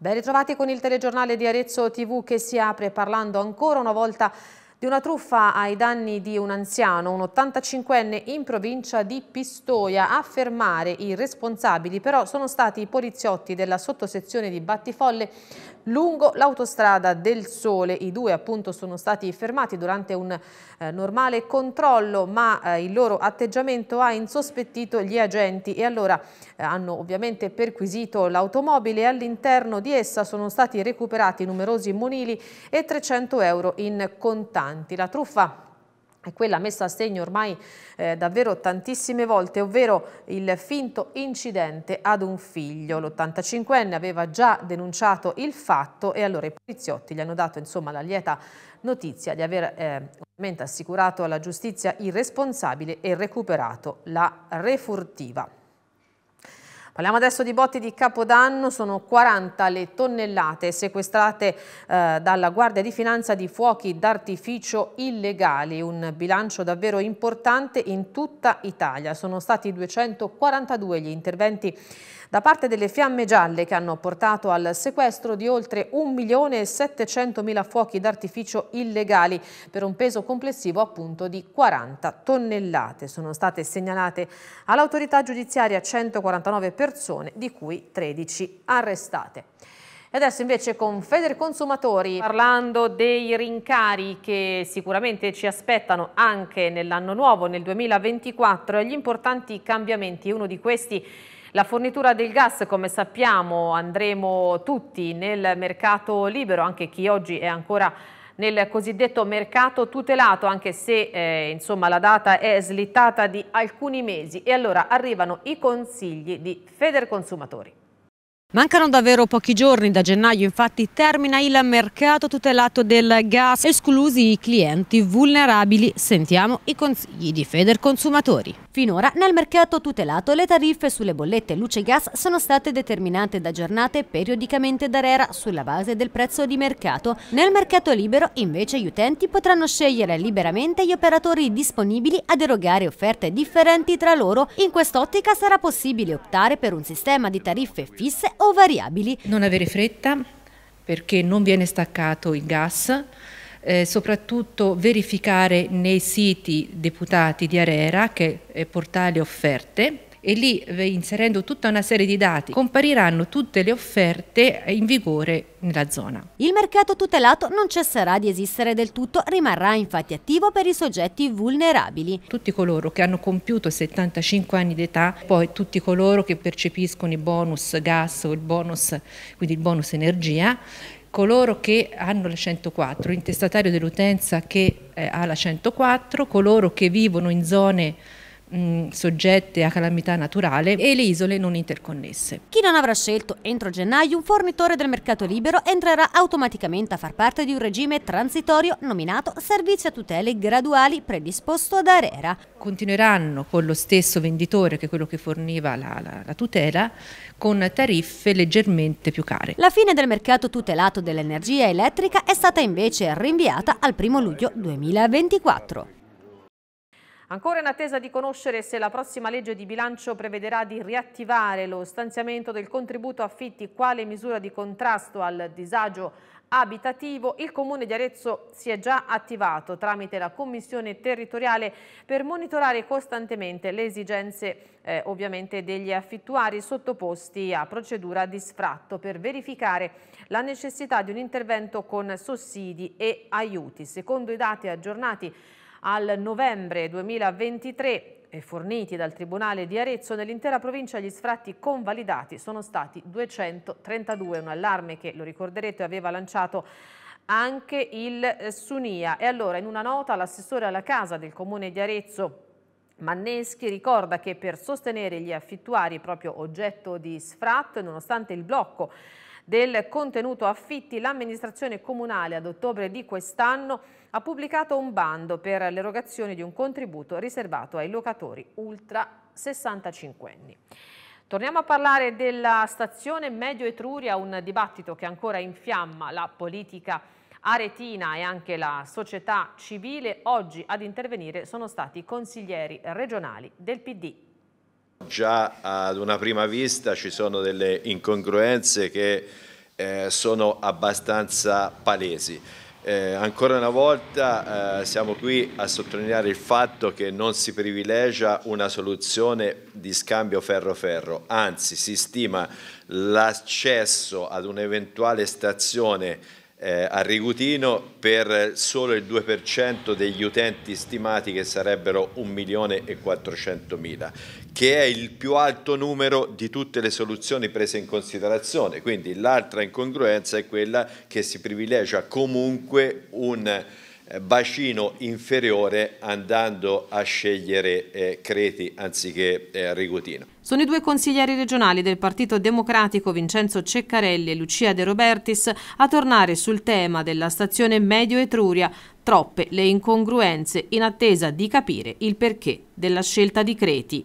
Ben ritrovati con il telegiornale di Arezzo TV che si apre parlando ancora una volta di una truffa ai danni di un anziano, un 85enne in provincia di Pistoia. A fermare i responsabili però sono stati i poliziotti della sottosezione di Battifolle lungo l'autostrada del Sole. I due appunto sono stati fermati durante un eh, normale controllo ma eh, il loro atteggiamento ha insospettito gli agenti e allora eh, hanno ovviamente perquisito l'automobile e all'interno di essa sono stati recuperati numerosi monili e 300 euro in contanti importanti. La truffa è quella messa a segno ormai eh, davvero tantissime volte, ovvero il finto incidente ad un figlio. L'85enne aveva già denunciato il fatto e allora i poliziotti gli hanno dato insomma, la lieta notizia di aver eh, assicurato alla giustizia il responsabile e recuperato la refurtiva. Parliamo adesso di botti di Capodanno, sono 40 le tonnellate sequestrate eh, dalla Guardia di Finanza di fuochi d'artificio illegali, un bilancio davvero importante in tutta Italia. Sono stati 242 gli interventi da parte delle fiamme gialle che hanno portato al sequestro di oltre 1.700.000 fuochi d'artificio illegali per un peso complessivo appunto di 40 tonnellate. Sono state segnalate all'autorità giudiziaria 149 persone, di cui 13 arrestate. E adesso invece con Consumatori parlando dei rincari che sicuramente ci aspettano anche nell'anno nuovo, nel 2024, e gli importanti cambiamenti, uno di questi è la fornitura del gas, come sappiamo, andremo tutti nel mercato libero, anche chi oggi è ancora nel cosiddetto mercato tutelato, anche se eh, insomma, la data è slittata di alcuni mesi. E allora arrivano i consigli di Feder Consumatori. Mancano davvero pochi giorni, da gennaio infatti termina il mercato tutelato del gas, esclusi i clienti vulnerabili. Sentiamo i consigli di Feder Consumatori. Finora nel mercato tutelato le tariffe sulle bollette luce e gas sono state determinate da giornate periodicamente da RERA sulla base del prezzo di mercato. Nel mercato libero invece gli utenti potranno scegliere liberamente gli operatori disponibili ad erogare offerte differenti tra loro. In quest'ottica sarà possibile optare per un sistema di tariffe fisse o variabili. Non avere fretta perché non viene staccato il gas eh, soprattutto verificare nei siti deputati di Arera, che è portale offerte, e lì eh, inserendo tutta una serie di dati compariranno tutte le offerte in vigore nella zona. Il mercato tutelato non cesserà di esistere del tutto, rimarrà infatti attivo per i soggetti vulnerabili. Tutti coloro che hanno compiuto 75 anni d'età, poi tutti coloro che percepiscono i bonus gas o il bonus, quindi il bonus energia, coloro che hanno la 104, intestatario dell'utenza che eh, ha la 104, coloro che vivono in zone mh, soggette a calamità naturale e le isole non interconnesse. Chi non avrà scelto entro gennaio un fornitore del mercato libero entrerà automaticamente a far parte di un regime transitorio nominato Servizi a tutele graduali predisposto da Arera. Continueranno con lo stesso venditore che quello che forniva la, la, la tutela con tariffe leggermente più care. La fine del mercato tutelato dell'energia elettrica è stata invece rinviata al 1 luglio 2024. Ancora in attesa di conoscere se la prossima legge di bilancio prevederà di riattivare lo stanziamento del contributo affitti quale misura di contrasto al disagio abitativo, il Comune di Arezzo si è già attivato tramite la Commissione territoriale per monitorare costantemente le esigenze eh, ovviamente degli affittuari sottoposti a procedura di sfratto per verificare la necessità di un intervento con sussidi e aiuti. Secondo i dati aggiornati al novembre 2023 e forniti dal Tribunale di Arezzo, nell'intera provincia gli sfratti convalidati sono stati 232, un allarme che, lo ricorderete, aveva lanciato anche il eh, Sunia. E allora, in una nota, l'assessore alla casa del Comune di Arezzo, Manneschi ricorda che per sostenere gli affittuari proprio oggetto di sfratto, nonostante il blocco del contenuto affitti, l'amministrazione comunale ad ottobre di quest'anno ha pubblicato un bando per l'erogazione di un contributo riservato ai locatori ultra 65 anni. Torniamo a parlare della stazione Medio Etruria, un dibattito che ancora infiamma la politica aretina e anche la società civile. Oggi ad intervenire sono stati consiglieri regionali del PD Già ad una prima vista ci sono delle incongruenze che eh, sono abbastanza palesi. Eh, ancora una volta eh, siamo qui a sottolineare il fatto che non si privilegia una soluzione di scambio ferro-ferro, anzi si stima l'accesso ad un'eventuale stazione eh, a Rigutino per solo il 2% degli utenti stimati che sarebbero 1 milione e 400 mila, che è il più alto numero di tutte le soluzioni prese in considerazione. Quindi l'altra incongruenza è quella che si privilegia comunque un eh, bacino inferiore andando a scegliere eh, Creti anziché eh, Rigotino. Sono i due consiglieri regionali del Partito Democratico Vincenzo Ceccarelli e Lucia De Robertis a tornare sul tema della stazione Medio Etruria, troppe le incongruenze in attesa di capire il perché della scelta di Creti.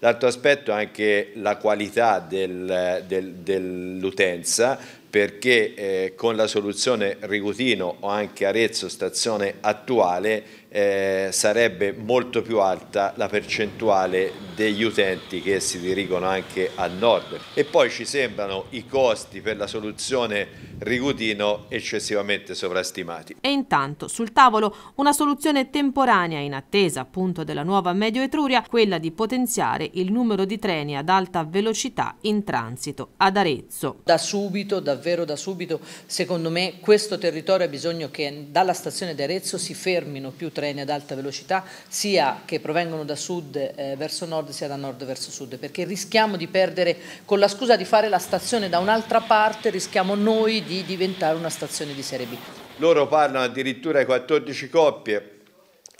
L'altro aspetto è anche la qualità del, del, dell'utenza perché eh, con la soluzione Rigutino o anche Arezzo stazione attuale eh, sarebbe molto più alta la percentuale degli utenti che si dirigono anche al nord e poi ci sembrano i costi per la soluzione Rigutino eccessivamente sovrastimati. E intanto sul tavolo una soluzione temporanea in attesa appunto della nuova Medio Etruria, quella di potenziare il numero di treni ad alta velocità in transito ad Arezzo. Da subito, davvero da subito, secondo me questo territorio ha bisogno che dalla stazione di Arezzo si fermino più treni ad alta velocità, sia che provengono da sud eh, verso nord, sia da nord verso sud, perché rischiamo di perdere, con la scusa di fare la stazione da un'altra parte, rischiamo noi di diventare una stazione di serie B. Loro parlano addirittura di 14 coppie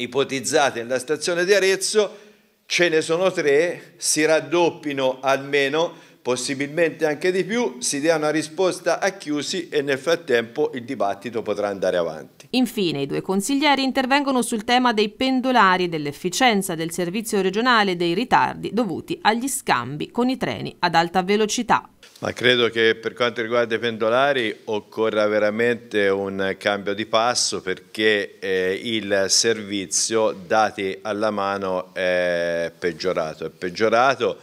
ipotizzate nella stazione di Arezzo ce ne sono tre, si raddoppino almeno possibilmente anche di più, si dia una risposta a Chiusi e nel frattempo il dibattito potrà andare avanti. Infine i due consiglieri intervengono sul tema dei pendolari, dell'efficienza del servizio regionale e dei ritardi dovuti agli scambi con i treni ad alta velocità. Ma credo che per quanto riguarda i pendolari occorra veramente un cambio di passo perché eh, il servizio dati alla mano è peggiorato. È peggiorato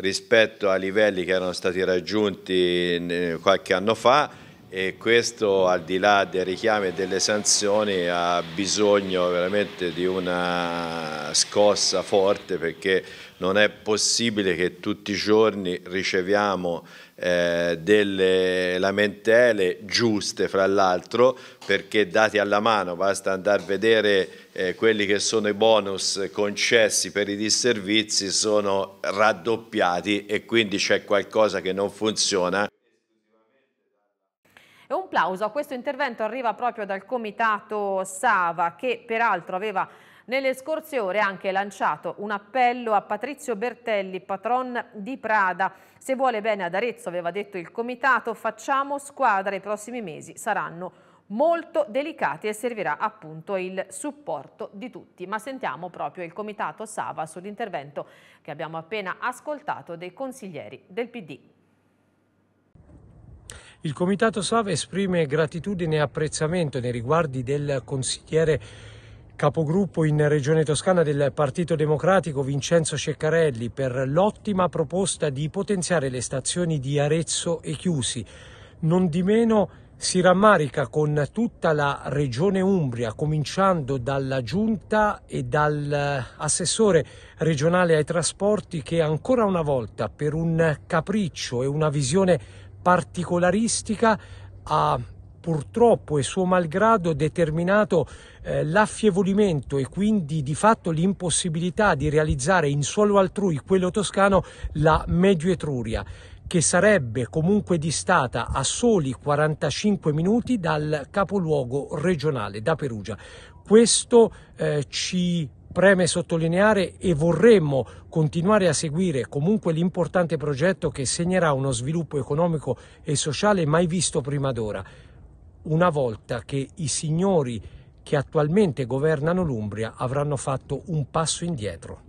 rispetto ai livelli che erano stati raggiunti eh, qualche anno fa e questo al di là dei richiami e delle sanzioni ha bisogno veramente di una scossa forte perché non è possibile che tutti i giorni riceviamo eh, delle lamentele giuste fra l'altro perché dati alla mano basta andare a vedere eh, quelli che sono i bonus concessi per i disservizi sono raddoppiati e quindi c'è qualcosa che non funziona e un plauso a questo intervento arriva proprio dal comitato Sava che peraltro aveva nelle scorse ore anche lanciato un appello a Patrizio Bertelli, patron di Prada. Se vuole bene ad Arezzo, aveva detto il comitato, facciamo squadra, i prossimi mesi saranno molto delicati e servirà appunto il supporto di tutti. Ma sentiamo proprio il comitato Sava sull'intervento che abbiamo appena ascoltato dei consiglieri del PD. Il Comitato SAV esprime gratitudine e apprezzamento nei riguardi del consigliere capogruppo in Regione Toscana del Partito Democratico Vincenzo Ceccarelli per l'ottima proposta di potenziare le stazioni di Arezzo e Chiusi. Non di meno si rammarica con tutta la Regione Umbria, cominciando dalla Giunta e dall'assessore eh, regionale ai trasporti che ancora una volta per un capriccio e una visione particolaristica ha purtroppo e suo malgrado determinato eh, l'affievolimento e quindi di fatto l'impossibilità di realizzare in suolo altrui, quello toscano, la Medio Etruria che sarebbe comunque distata a soli 45 minuti dal capoluogo regionale, da Perugia. Questo eh, ci preme sottolineare e vorremmo continuare a seguire comunque l'importante progetto che segnerà uno sviluppo economico e sociale mai visto prima d'ora, una volta che i signori che attualmente governano l'Umbria avranno fatto un passo indietro.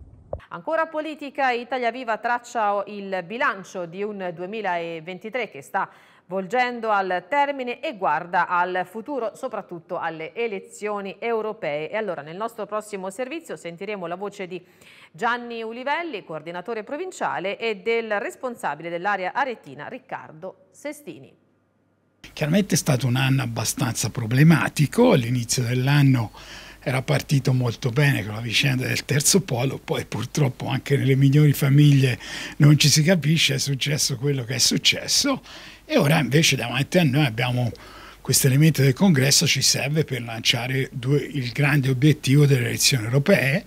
Ancora politica, Italia Viva traccia il bilancio di un 2023 che sta volgendo al termine e guarda al futuro, soprattutto alle elezioni europee. E allora nel nostro prossimo servizio sentiremo la voce di Gianni Ulivelli, coordinatore provinciale, e del responsabile dell'area aretina Riccardo Sestini. Chiaramente è stato un anno abbastanza problematico, all'inizio dell'anno era partito molto bene con la vicenda del terzo polo, poi purtroppo anche nelle migliori famiglie non ci si capisce, è successo quello che è successo e ora invece davanti a noi abbiamo questo elemento del congresso ci serve per lanciare due, il grande obiettivo delle elezioni europee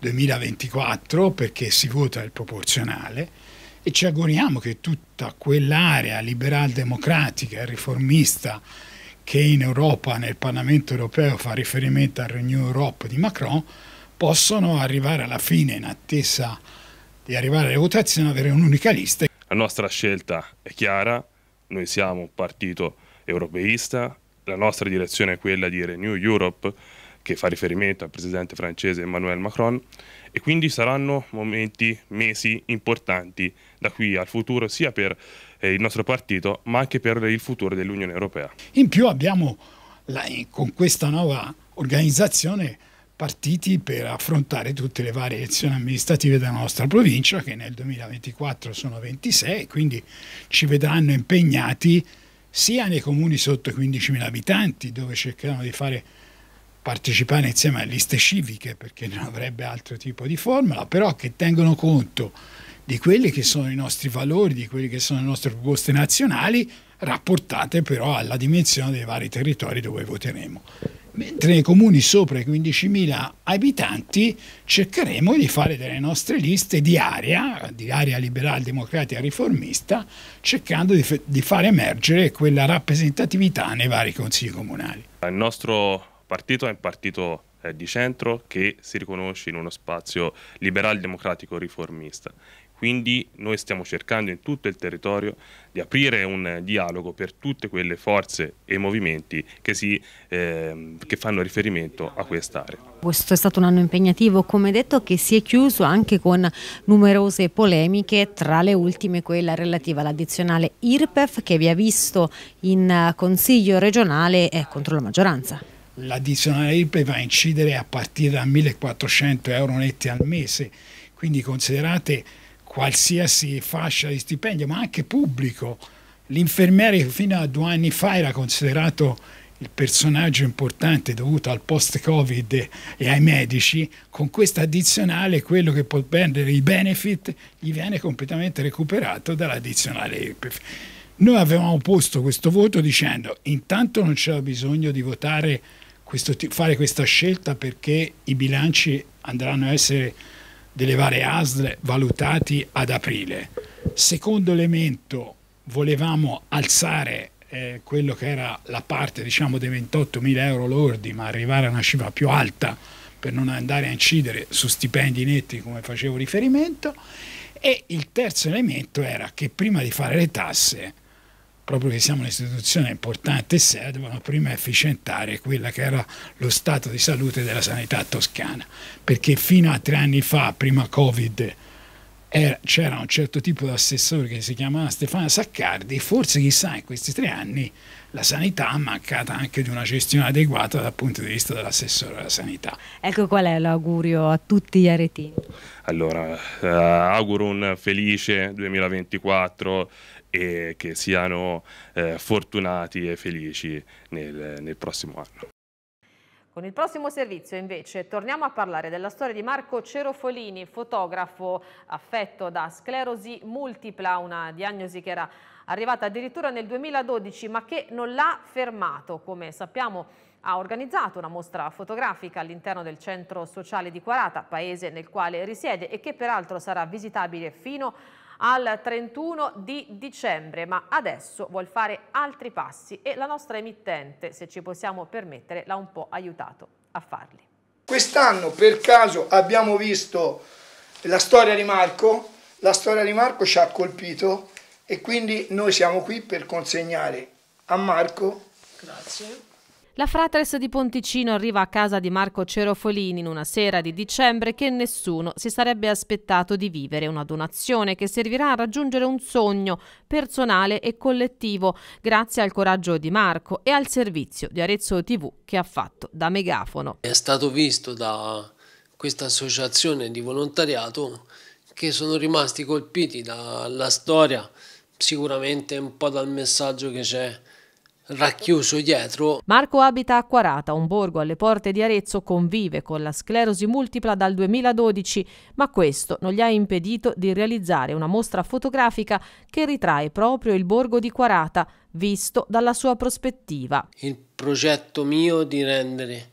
2024 perché si vota il proporzionale e ci auguriamo che tutta quell'area liberal-democratica e riformista che in Europa, nel Parlamento europeo, fa riferimento al Renew Europe di Macron, possono arrivare alla fine in attesa di arrivare alle votazioni avere un'unica lista. La nostra scelta è chiara, noi siamo un partito europeista, la nostra direzione è quella di Renew Europe, che fa riferimento al presidente francese Emmanuel Macron e quindi saranno momenti, mesi importanti da qui al futuro sia per eh, il nostro partito ma anche per il futuro dell'Unione Europea. In più abbiamo la, eh, con questa nuova organizzazione partiti per affrontare tutte le varie elezioni amministrative della nostra provincia, che nel 2024 sono 26, quindi ci vedranno impegnati sia nei comuni sotto i 15.000 abitanti, dove cercheranno di fare partecipare insieme a liste civiche, perché non avrebbe altro tipo di formula, però che tengono conto di quelli che sono i nostri valori, di quelle che sono le nostre proposte nazionali, rapportate però alla dimensione dei vari territori dove voteremo mentre nei comuni sopra i 15.000 abitanti cercheremo di fare delle nostre liste di area, di area liberal democratica riformista, cercando di, di far emergere quella rappresentatività nei vari consigli comunali. Il nostro partito è un partito eh, di centro che si riconosce in uno spazio liberal democratico riformista. Quindi noi stiamo cercando in tutto il territorio di aprire un dialogo per tutte quelle forze e movimenti che, si, eh, che fanno riferimento a quest'area. Questo è stato un anno impegnativo, come detto, che si è chiuso anche con numerose polemiche, tra le ultime quella relativa all'addizionale IRPEF che vi ha visto in eh, Consiglio regionale eh, contro la maggioranza l'addizionale IRPE va a incidere a partire da 1400 euro netti al mese, quindi considerate qualsiasi fascia di stipendio, ma anche pubblico. L'infermiere fino a due anni fa era considerato il personaggio importante dovuto al post-Covid e ai medici, con questa addizionale quello che può prendere i benefit gli viene completamente recuperato dall'addizionale IRPEF. Noi avevamo posto questo voto dicendo intanto non c'era bisogno di votare questo, fare questa scelta perché i bilanci andranno a essere delle varie ASL valutati ad aprile. Secondo elemento, volevamo alzare eh, quello che era la parte diciamo dei 28 mila euro lordi, ma arrivare a una cifra più alta per non andare a incidere su stipendi netti come facevo riferimento. E il terzo elemento era che prima di fare le tasse proprio che siamo un'istituzione importante e seria, devono prima efficientare quella che era lo stato di salute della sanità toscana, perché fino a tre anni fa, prima Covid, c'era un certo tipo di assessore che si chiamava Stefano Saccardi, forse chissà in questi tre anni la sanità ha mancato anche di una gestione adeguata dal punto di vista dell'assessore della sanità. Ecco qual è l'augurio a tutti gli aretini. Allora, eh, auguro un felice 2024 e che siano eh, fortunati e felici nel, nel prossimo anno. Con il prossimo servizio invece torniamo a parlare della storia di Marco Cerofolini, fotografo affetto da sclerosi multipla, una diagnosi che era arrivata addirittura nel 2012 ma che non l'ha fermato, come sappiamo ha organizzato una mostra fotografica all'interno del centro sociale di Quarata, paese nel quale risiede e che peraltro sarà visitabile fino a al 31 di dicembre, ma adesso vuol fare altri passi e la nostra emittente, se ci possiamo permettere, l'ha un po' aiutato a farli. Quest'anno per caso abbiamo visto la storia di Marco, la storia di Marco ci ha colpito e quindi noi siamo qui per consegnare a Marco Grazie la fratres di Ponticino arriva a casa di Marco Cerofolini in una sera di dicembre che nessuno si sarebbe aspettato di vivere, una donazione che servirà a raggiungere un sogno personale e collettivo grazie al coraggio di Marco e al servizio di Arezzo TV che ha fatto da megafono. È stato visto da questa associazione di volontariato che sono rimasti colpiti dalla storia, sicuramente un po' dal messaggio che c'è racchiuso dietro. Marco abita a Quarata, un borgo alle porte di Arezzo, convive con la sclerosi multipla dal 2012, ma questo non gli ha impedito di realizzare una mostra fotografica che ritrae proprio il borgo di Quarata, visto dalla sua prospettiva. Il progetto mio di rendere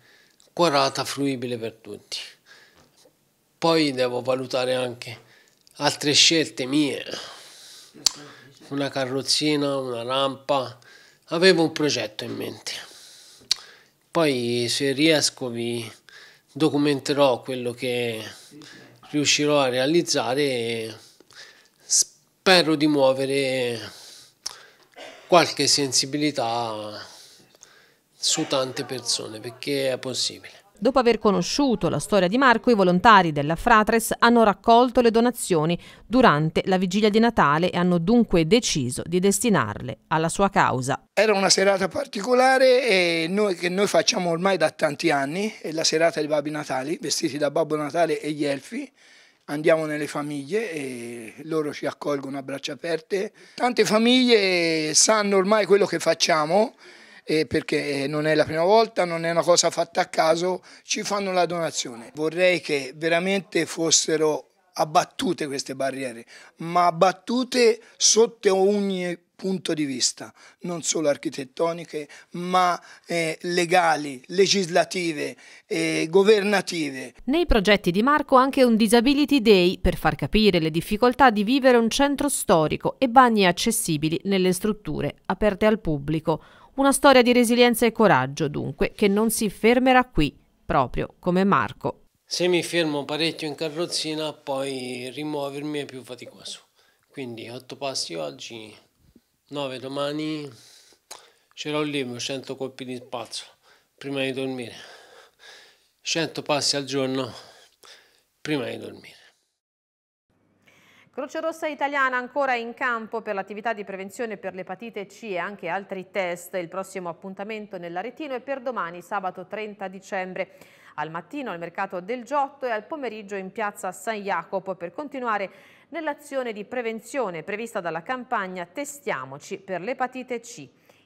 Quarata fruibile per tutti. Poi devo valutare anche altre scelte mie, una carrozzina, una rampa, Avevo un progetto in mente. Poi se riesco vi documenterò quello che riuscirò a realizzare e spero di muovere qualche sensibilità su tante persone perché è possibile. Dopo aver conosciuto la storia di Marco, i volontari della Fratres hanno raccolto le donazioni durante la vigilia di Natale e hanno dunque deciso di destinarle alla sua causa. Era una serata particolare noi, che noi facciamo ormai da tanti anni, è la serata di Babbi Natali, vestiti da Babbo Natale e gli Elfi. Andiamo nelle famiglie e loro ci accolgono a braccia aperte. Tante famiglie sanno ormai quello che facciamo eh, perché non è la prima volta, non è una cosa fatta a caso, ci fanno la donazione. Vorrei che veramente fossero abbattute queste barriere, ma abbattute sotto ogni punto di vista, non solo architettoniche, ma eh, legali, legislative, eh, governative. Nei progetti di Marco anche un Disability Day per far capire le difficoltà di vivere un centro storico e bagni accessibili nelle strutture aperte al pubblico. Una storia di resilienza e coraggio, dunque, che non si fermerà qui, proprio come Marco. Se mi fermo parecchio in carrozzina, poi rimuovermi è più faticoso. Quindi otto passi oggi, nove domani, ce l'ho lì, 100 colpi di spazio prima di dormire. 100 passi al giorno prima di dormire. Croce Rossa Italiana ancora in campo per l'attività di prevenzione per l'epatite C e anche altri test. Il prossimo appuntamento nell'Aretino è per domani, sabato 30 dicembre. Al mattino al mercato del Giotto e al pomeriggio in piazza San Jacopo per continuare nell'azione di prevenzione prevista dalla campagna Testiamoci per l'epatite C.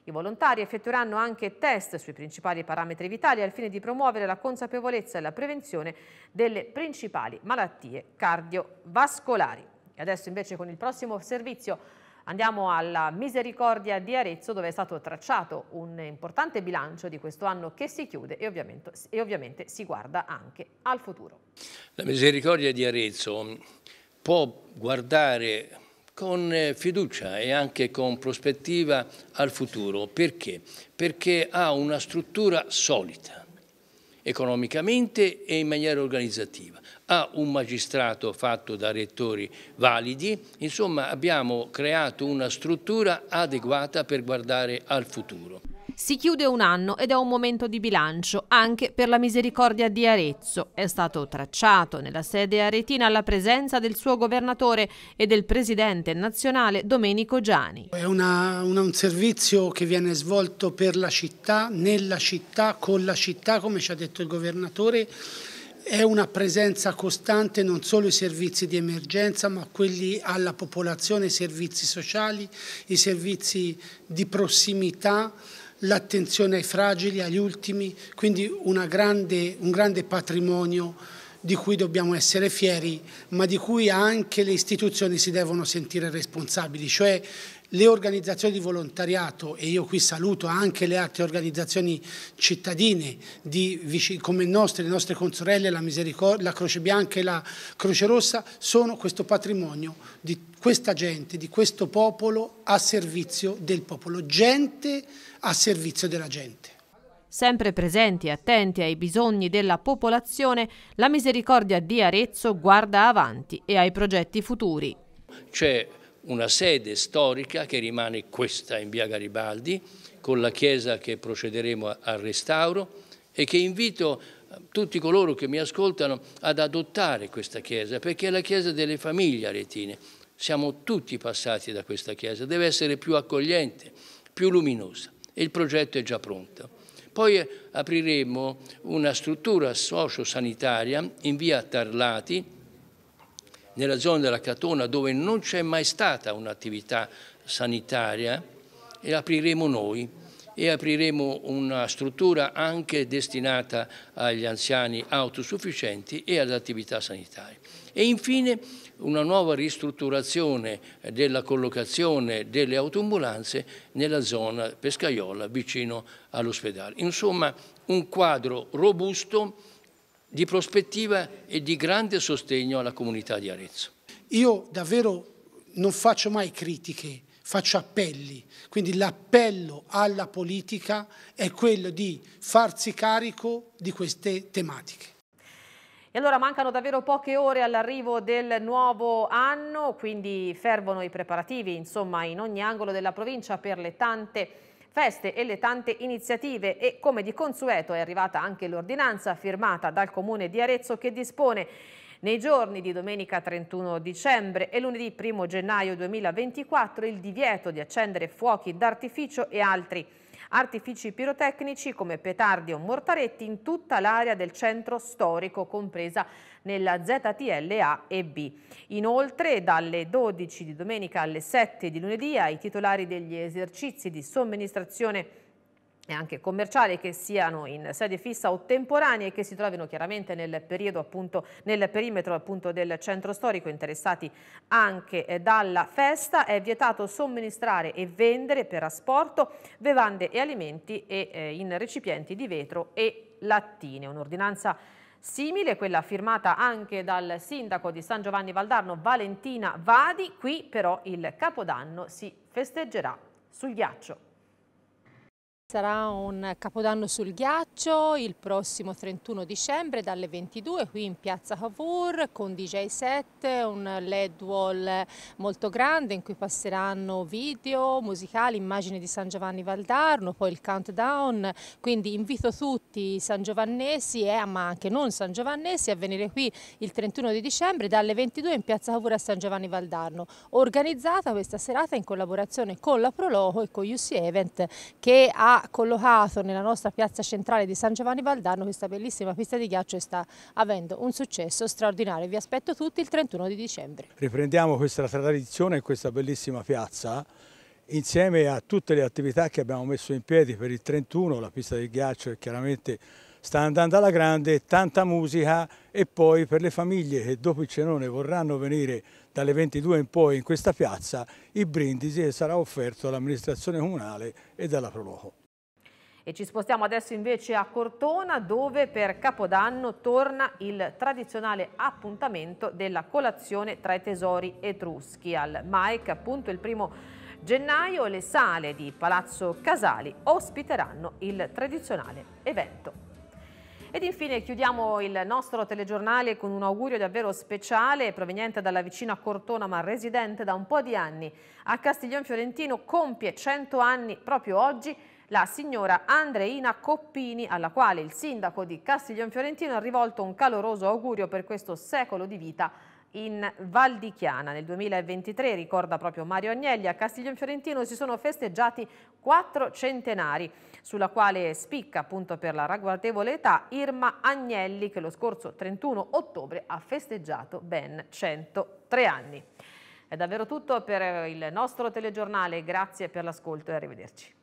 I volontari effettueranno anche test sui principali parametri vitali al fine di promuovere la consapevolezza e la prevenzione delle principali malattie cardiovascolari. E adesso invece con il prossimo servizio andiamo alla Misericordia di Arezzo dove è stato tracciato un importante bilancio di questo anno che si chiude e ovviamente, e ovviamente si guarda anche al futuro. La Misericordia di Arezzo può guardare con eh, fiducia e anche con prospettiva al futuro. Perché? Perché ha una struttura solida economicamente e in maniera organizzativa a un magistrato fatto da rettori validi, insomma abbiamo creato una struttura adeguata per guardare al futuro. Si chiude un anno ed è un momento di bilancio anche per la misericordia di Arezzo. È stato tracciato nella sede aretina la presenza del suo governatore e del presidente nazionale Domenico Giani. È una, una, un servizio che viene svolto per la città, nella città, con la città, come ci ha detto il governatore, è una presenza costante non solo i servizi di emergenza ma quelli alla popolazione, i servizi sociali, i servizi di prossimità, l'attenzione ai fragili, agli ultimi, quindi grande, un grande patrimonio di cui dobbiamo essere fieri ma di cui anche le istituzioni si devono sentire responsabili, cioè le organizzazioni di volontariato e io qui saluto anche le altre organizzazioni cittadine di, come nostre, le nostre consorelle, la, la Croce Bianca e la Croce Rossa sono questo patrimonio di questa gente, di questo popolo a servizio del popolo, gente a servizio della gente. Sempre presenti e attenti ai bisogni della popolazione, la Misericordia di Arezzo guarda avanti e ai progetti futuri. C'è una sede storica che rimane questa in via Garibaldi, con la chiesa che procederemo al restauro e che invito eh, tutti coloro che mi ascoltano ad adottare questa chiesa, perché è la chiesa delle famiglie aretine. Siamo tutti passati da questa chiesa, deve essere più accogliente, più luminosa e il progetto è già pronto. Poi eh, apriremo una struttura socio-sanitaria in via Tarlati, nella zona della Catona dove non c'è mai stata un'attività sanitaria e apriremo noi e apriremo una struttura anche destinata agli anziani autosufficienti e ad attività sanitarie. E infine una nuova ristrutturazione della collocazione delle autoambulanze nella zona pescaiola vicino all'ospedale. Insomma un quadro robusto di prospettiva e di grande sostegno alla comunità di Arezzo. Io davvero non faccio mai critiche, faccio appelli, quindi l'appello alla politica è quello di farsi carico di queste tematiche. E allora mancano davvero poche ore all'arrivo del nuovo anno, quindi fervono i preparativi, insomma, in ogni angolo della provincia per le tante feste e le tante iniziative e come di consueto è arrivata anche l'ordinanza firmata dal Comune di Arezzo che dispone nei giorni di domenica 31 dicembre e lunedì 1 gennaio 2024 il divieto di accendere fuochi d'artificio e altri artifici pirotecnici come petardi o mortaretti in tutta l'area del centro storico, compresa nella ZTL A e B. Inoltre, dalle 12 di domenica alle 7 di lunedì, ai titolari degli esercizi di somministrazione e anche commerciali che siano in sede fissa o temporanee che si trovino chiaramente nel, periodo, appunto, nel perimetro appunto, del centro storico interessati anche eh, dalla festa è vietato somministrare e vendere per asporto bevande e alimenti e, eh, in recipienti di vetro e lattine. Un'ordinanza simile, quella firmata anche dal sindaco di San Giovanni Valdarno Valentina Vadi, qui però il Capodanno si festeggerà sul ghiaccio sarà un capodanno sul ghiaccio il prossimo 31 dicembre dalle 22 qui in piazza Cavour con DJ set, un LED wall molto grande in cui passeranno video, musicali, immagini di San Giovanni Valdarno, poi il countdown, quindi invito tutti i sangiovannesi eh, ma anche non sangiovannesi a venire qui il 31 di dicembre dalle 22 in piazza Cavour a San Giovanni Valdarno, organizzata questa serata in collaborazione con la Proloco e con UC Event che ha collocato nella nostra piazza centrale di San Giovanni Valdano questa bellissima pista di ghiaccio e sta avendo un successo straordinario. Vi aspetto tutti il 31 di dicembre. Riprendiamo questa tradizione e questa bellissima piazza insieme a tutte le attività che abbiamo messo in piedi per il 31, la pista di ghiaccio che chiaramente sta andando alla grande, tanta musica e poi per le famiglie che dopo il cenone vorranno venire dalle 22 in poi in questa piazza, i brindisi sarà offerto dall'amministrazione comunale e dalla Proloco. E ci spostiamo adesso invece a Cortona dove per Capodanno torna il tradizionale appuntamento della colazione tra i tesori etruschi. Al MAEC appunto il primo gennaio le sale di Palazzo Casali ospiteranno il tradizionale evento. Ed infine chiudiamo il nostro telegiornale con un augurio davvero speciale proveniente dalla vicina Cortona ma residente da un po' di anni a Castiglione Fiorentino compie 100 anni proprio oggi la signora Andreina Coppini, alla quale il sindaco di Castiglione Fiorentino ha rivolto un caloroso augurio per questo secolo di vita in Valdichiana. Nel 2023, ricorda proprio Mario Agnelli, a Castiglione Fiorentino si sono festeggiati quattro centenari, sulla quale spicca appunto per la ragguardevole età Irma Agnelli, che lo scorso 31 ottobre ha festeggiato ben 103 anni. È davvero tutto per il nostro telegiornale, grazie per l'ascolto e arrivederci.